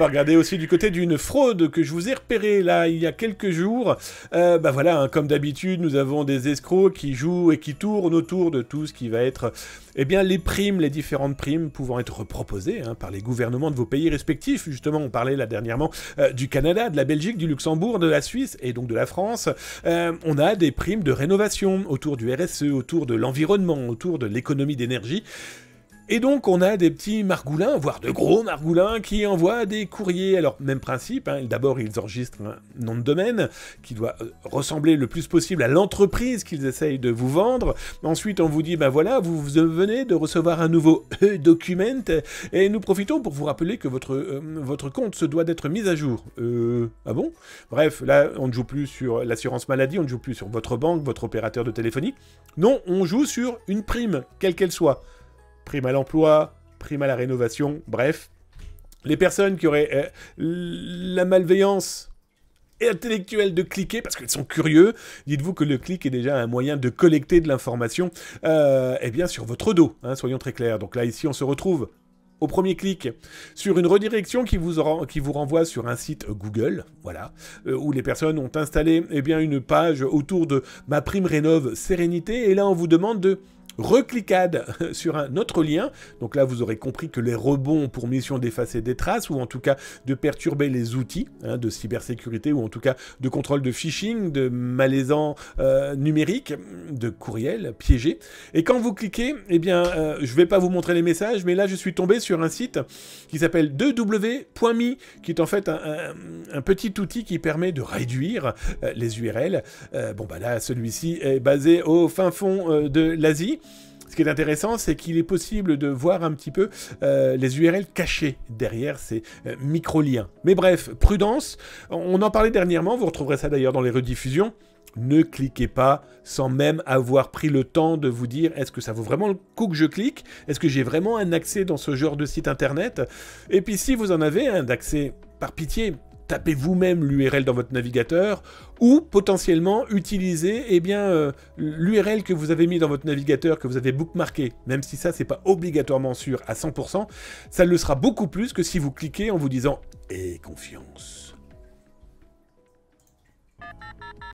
va regarder aussi du côté d'une fraude que je vous ai repérée là il y a quelques jours. Euh, bah voilà, hein, comme d'habitude, nous avons des escrocs qui jouent et qui tournent autour de tout ce qui va être eh bien, les primes, les différentes primes pouvant être proposées hein, par les gouvernements de vos pays respectifs. Justement, on parlait là dernièrement euh, du Canada, de la Belgique, du Luxembourg, de la Suisse et donc de la France. Euh, on a des primes de rénovation autour du RSE, autour de l'environnement, autour de l'économie d'énergie. Et donc on a des petits margoulins, voire de gros margoulins, qui envoient des courriers. Alors même principe, hein, d'abord ils enregistrent un nom de domaine qui doit euh, ressembler le plus possible à l'entreprise qu'ils essayent de vous vendre. Ensuite on vous dit, ben voilà, vous venez de recevoir un nouveau euh, document et nous profitons pour vous rappeler que votre, euh, votre compte se doit d'être mis à jour. Euh, ah bon Bref, là on ne joue plus sur l'assurance maladie, on ne joue plus sur votre banque, votre opérateur de téléphonie. Non, on joue sur une prime, quelle qu'elle soit prime à l'emploi, prime à la rénovation, bref. Les personnes qui auraient euh, la malveillance intellectuelle de cliquer parce qu'elles sont curieuses, Dites-vous que le clic est déjà un moyen de collecter de l'information euh, eh bien sur votre dos, hein, soyons très clairs. Donc là, ici, on se retrouve au premier clic sur une redirection qui vous, qui vous renvoie sur un site Google, voilà, euh, où les personnes ont installé eh bien, une page autour de ma prime rénove sérénité. Et là, on vous demande de reclicade sur un autre lien. Donc là, vous aurez compris que les rebonds pour mission d'effacer des traces ou en tout cas de perturber les outils hein, de cybersécurité ou en tout cas de contrôle de phishing, de malaisant euh, numérique, de courriels piégés. Et quand vous cliquez, eh bien, euh, je vais pas vous montrer les messages, mais là, je suis tombé sur un site qui s'appelle 2 qui est en fait un, petit outil qui permet de réduire euh, les URL. Euh, bon, bah là, celui-ci est basé au fin fond de l'Asie ce qui est intéressant, c'est qu'il est possible de voir un petit peu euh, les URL cachées derrière ces euh, micro-liens. Mais bref, prudence, on en parlait dernièrement, vous retrouverez ça d'ailleurs dans les rediffusions. Ne cliquez pas sans même avoir pris le temps de vous dire est-ce que ça vaut vraiment le coup que je clique Est-ce que j'ai vraiment un accès dans ce genre de site internet Et puis si vous en avez un d'accès par pitié, tapez vous-même l'URL dans votre navigateur, ou potentiellement utilisez eh bien euh, l'URL que vous avez mis dans votre navigateur, que vous avez bookmarké, même si ça c'est pas obligatoirement sûr à 100%, ça le sera beaucoup plus que si vous cliquez en vous disant et eh, confiance.